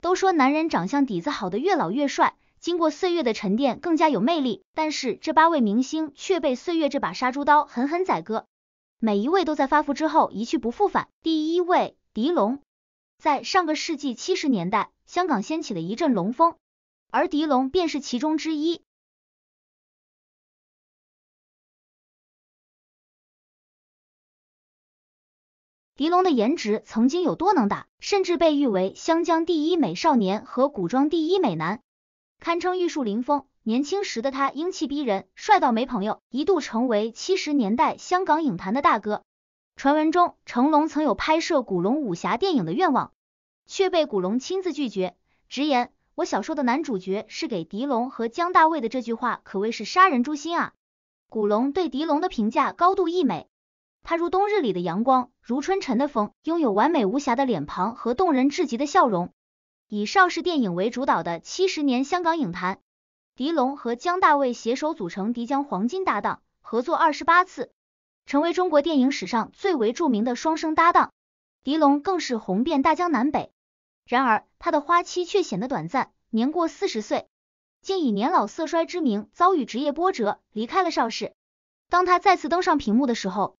都说男人长相底子好的越老越帅，经过岁月的沉淀更加有魅力，但是这八位明星却被岁月这把杀猪刀狠狠宰割，每一位都在发福之后一去不复返。第一位狄龙，在上个世纪七十年代，香港掀起了一阵龙风，而狄龙便是其中之一。狄龙的颜值曾经有多能打，甚至被誉为香江第一美少年和古装第一美男，堪称玉树临风。年轻时的他英气逼人，帅到没朋友，一度成为七十年代香港影坛的大哥。传闻中，成龙曾有拍摄古龙武侠电影的愿望，却被古龙亲自拒绝，直言我小说的男主角是给狄龙和江大卫的。这句话可谓是杀人诛心啊！古龙对狄龙的评价高度溢美。他如冬日里的阳光，如春晨的风，拥有完美无瑕的脸庞和动人至极的笑容。以邵氏电影为主导的七十年香港影坛，狄龙和江大卫携手组成狄江黄金搭档，合作二十八次，成为中国电影史上最为著名的双生搭档。狄龙更是红遍大江南北。然而，他的花期却显得短暂，年过四十岁，竟以年老色衰之名遭遇职业波折，离开了邵氏。当他再次登上屏幕的时候，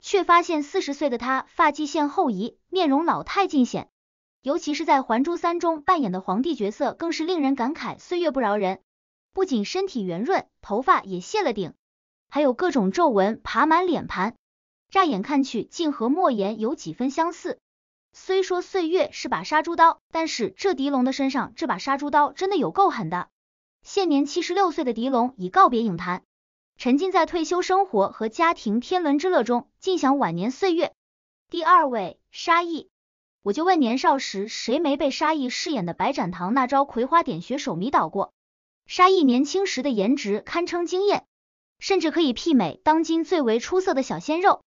却发现四十岁的他发际线后移，面容老态尽显。尤其是在《还珠三》中扮演的皇帝角色，更是令人感慨岁月不饶人。不仅身体圆润，头发也谢了顶，还有各种皱纹爬满脸盘，乍眼看去竟和莫言有几分相似。虽说岁月是把杀猪刀，但是这狄龙的身上这把杀猪刀真的有够狠的。现年七十六岁的狄龙已告别影坛。沉浸在退休生活和家庭天伦之乐中，尽享晚年岁月。第二位，沙溢。我就问年少时，谁没被沙溢饰演的白展堂那招葵花点穴手迷倒过？沙溢年轻时的颜值堪称惊艳，甚至可以媲美当今最为出色的小鲜肉。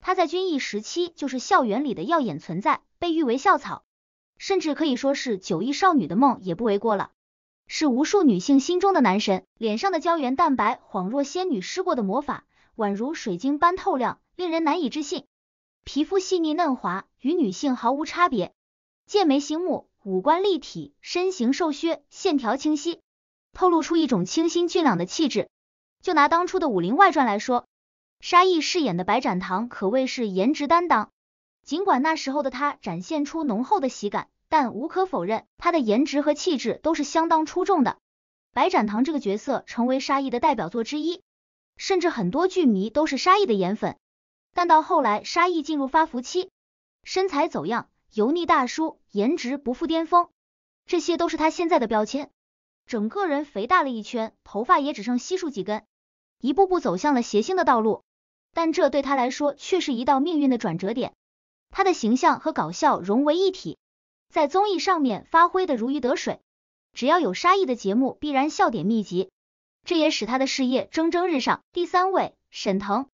他在军艺时期就是校园里的耀眼存在，被誉为校草，甚至可以说是九亿少女的梦也不为过了。是无数女性心中的男神，脸上的胶原蛋白恍若仙女施过的魔法，宛如水晶般透亮，令人难以置信。皮肤细腻嫩滑，与女性毫无差别。剑眉星目，五官立体，身形瘦削，线条清晰，透露出一种清新俊朗的气质。就拿当初的《武林外传》来说，沙溢饰演的白展堂可谓是颜值担当，尽管那时候的他展现出浓厚的喜感。但无可否认，他的颜值和气质都是相当出众的。白展堂这个角色成为沙溢的代表作之一，甚至很多剧迷都是沙溢的颜粉。但到后来，沙溢进入发福期，身材走样，油腻大叔，颜值不复巅峰，这些都是他现在的标签。整个人肥大了一圈，头发也只剩稀疏几根，一步步走向了谐星的道路。但这对他来说却是一道命运的转折点，他的形象和搞笑融为一体。在综艺上面发挥的如鱼得水，只要有沙溢的节目必然笑点密集，这也使他的事业蒸蒸日上。第三位沈腾，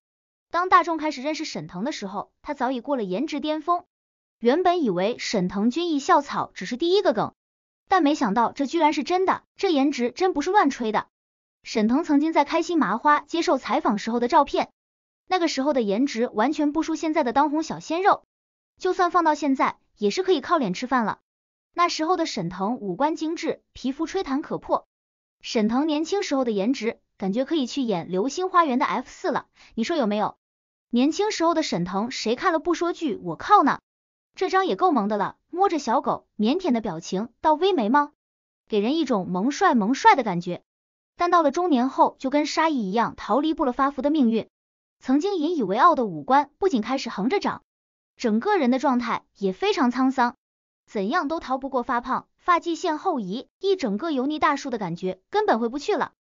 当大众开始认识沈腾的时候，他早已过了颜值巅峰。原本以为沈腾军艺校草只是第一个梗，但没想到这居然是真的，这颜值真不是乱吹的。沈腾曾经在开心麻花接受采访时候的照片，那个时候的颜值完全不输现在的当红小鲜肉，就算放到现在。也是可以靠脸吃饭了。那时候的沈腾五官精致，皮肤吹弹可破。沈腾年轻时候的颜值，感觉可以去演《流星花园》的 F 四了，你说有没有？年轻时候的沈腾，谁看了不说句我靠呢？这张也够萌的了，摸着小狗，腼腆的表情，到微眉毛，给人一种萌帅萌帅的感觉。但到了中年后，就跟沙溢一样，逃离不了发福的命运。曾经引以为傲的五官，不仅开始横着长。整个人的状态也非常沧桑，怎样都逃不过发胖、发际线后移、一整个油腻大叔的感觉，根本回不去了。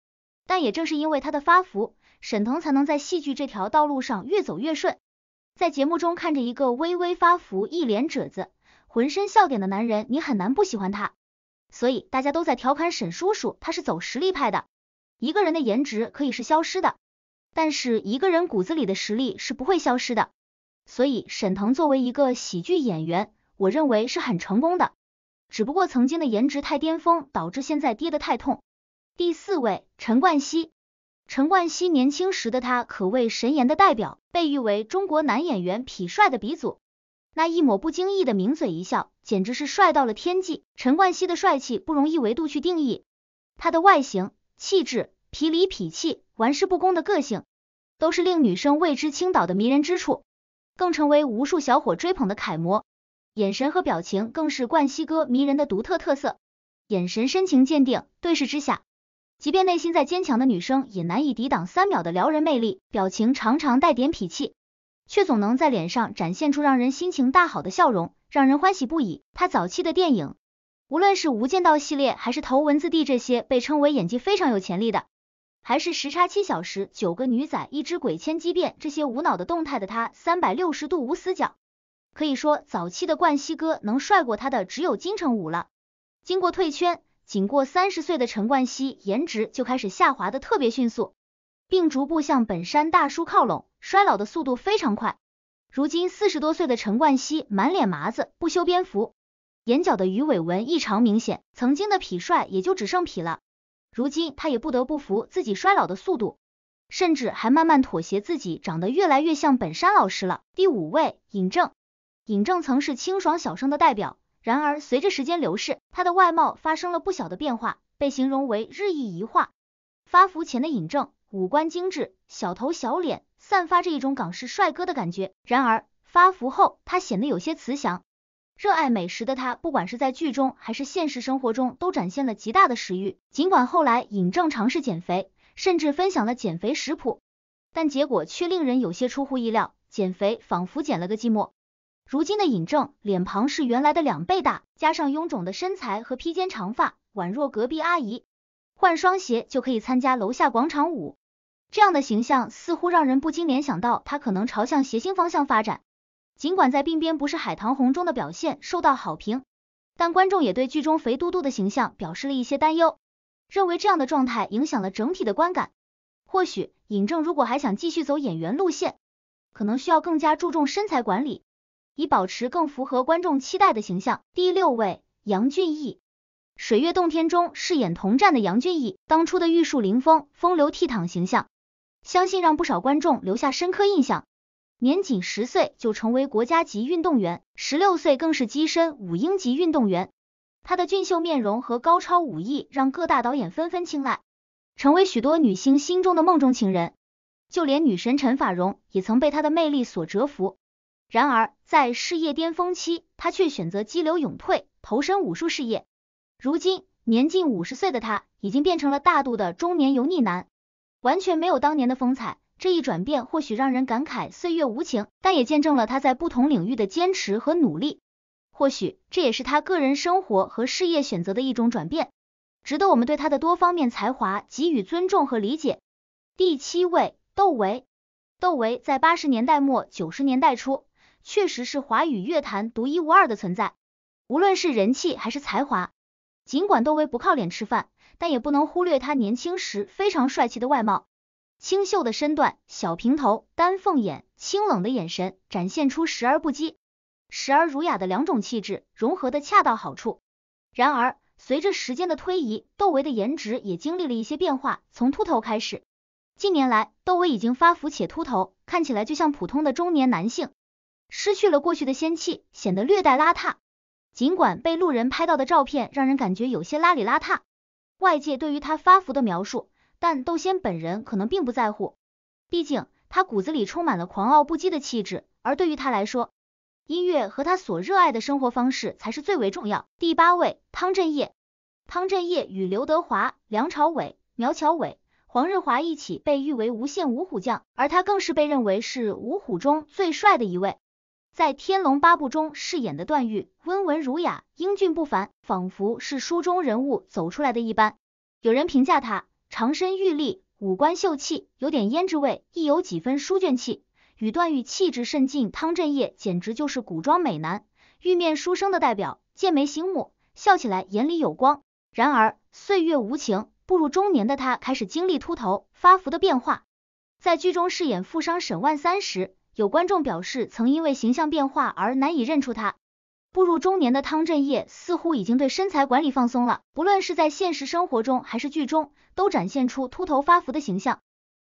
但也正是因为他的发福，沈腾才能在戏剧这条道路上越走越顺。在节目中看着一个微微发福、一脸褶子、浑身笑点的男人，你很难不喜欢他。所以大家都在调侃沈叔叔，他是走实力派的。一个人的颜值可以是消失的，但是一个人骨子里的实力是不会消失的。所以，沈腾作为一个喜剧演员，我认为是很成功的。只不过曾经的颜值太巅峰，导致现在跌得太痛。第四位，陈冠希。陈冠希年轻时的他可谓神颜的代表，被誉为中国男演员痞帅的鼻祖。那一抹不经意的抿嘴一笑，简直是帅到了天际。陈冠希的帅气不容易维度去定义，他的外形、气质、痞里痞气、玩世不恭的个性，都是令女生为之倾倒的迷人之处。更成为无数小伙追捧的楷模，眼神和表情更是冠希哥迷人的独特特色。眼神深情坚定，对视之下，即便内心再坚强的女生也难以抵挡三秒的撩人魅力。表情常常带点痞气，却总能在脸上展现出让人心情大好的笑容，让人欢喜不已。他早期的电影，无论是《无间道》系列还是《头文字 D》，这些被称为演技非常有潜力的。还是时差七小时，九个女仔，一只鬼千机变，这些无脑的动态的他，三百六十度无死角，可以说早期的冠希哥能帅过他的只有金城武了。经过退圈，仅过三十岁的陈冠希，颜值就开始下滑的特别迅速，并逐步向本山大叔靠拢，衰老的速度非常快。如今四十多岁的陈冠希，满脸麻子，不修边幅，眼角的鱼尾纹异常明显，曾经的痞帅也就只剩痞了。如今他也不得不服自己衰老的速度，甚至还慢慢妥协，自己长得越来越像本山老师了。第五位，尹正。尹正曾是清爽小生的代表，然而随着时间流逝，他的外貌发生了不小的变化，被形容为日益移化。发福前的尹正，五官精致，小头小脸，散发着一种港式帅哥的感觉。然而发福后，他显得有些慈祥。热爱美食的他，不管是在剧中还是现实生活中，都展现了极大的食欲。尽管后来尹正尝试减肥，甚至分享了减肥食谱，但结果却令人有些出乎意料，减肥仿佛减了个寂寞。如今的尹正，脸庞是原来的两倍大，加上臃肿的身材和披肩长发，宛若隔壁阿姨，换双鞋就可以参加楼下广场舞。这样的形象似乎让人不禁联想到他可能朝向谐星方向发展。尽管在《鬓边不是海棠红》中的表现受到好评，但观众也对剧中肥嘟嘟的形象表示了一些担忧，认为这样的状态影响了整体的观感。或许，尹正如果还想继续走演员路线，可能需要更加注重身材管理，以保持更符合观众期待的形象。第六位，杨俊毅，《水月洞天》中饰演童战的杨俊毅，当初的玉树临风、风流倜傥形象，相信让不少观众留下深刻印象。年仅十岁就成为国家级运动员，十六岁更是跻身五英级运动员。他的俊秀面容和高超武艺让各大导演纷纷青睐，成为许多女星心中的梦中情人。就连女神陈法蓉也曾被他的魅力所折服。然而在事业巅峰期，他却选择激流勇退，投身武术事业。如今年近五十岁的他，已经变成了大度的中年油腻男，完全没有当年的风采。这一转变或许让人感慨岁月无情，但也见证了他在不同领域的坚持和努力。或许这也是他个人生活和事业选择的一种转变，值得我们对他的多方面才华给予尊重和理解。第七位，窦唯。窦唯在八十年代末九十年代初，确实是华语乐坛独一无二的存在，无论是人气还是才华。尽管窦唯不靠脸吃饭，但也不能忽略他年轻时非常帅气的外貌。清秀的身段，小平头，丹凤眼，清冷的眼神，展现出时而不羁，时而儒雅的两种气质，融合的恰到好处。然而，随着时间的推移，窦唯的颜值也经历了一些变化。从秃头开始，近年来，窦唯已经发福且秃头，看起来就像普通的中年男性，失去了过去的仙气，显得略带邋遢。尽管被路人拍到的照片让人感觉有些邋里邋遢，外界对于他发福的描述。但窦仙本人可能并不在乎，毕竟他骨子里充满了狂傲不羁的气质，而对于他来说，音乐和他所热爱的生活方式才是最为重要。第八位，汤镇业，汤镇业与刘德华、梁朝伟、苗侨伟、黄日华一起被誉为无线五虎将，而他更是被认为是五虎中最帅的一位。在《天龙八部》中饰演的段誉，温文儒雅，英俊不凡，仿佛是书中人物走出来的一般。有人评价他。长身玉立，五官秀气，有点胭脂味，亦有几分书卷气。与段誉气质甚近，汤镇业简直就是古装美男，玉面书生的代表。剑眉星目，笑起来眼里有光。然而岁月无情，步入中年的他开始经历秃头、发福的变化。在剧中饰演富商沈万三时，有观众表示曾因为形象变化而难以认出他。步入中年的汤镇业似乎已经对身材管理放松了，不论是在现实生活中还是剧中，都展现出秃头发福的形象。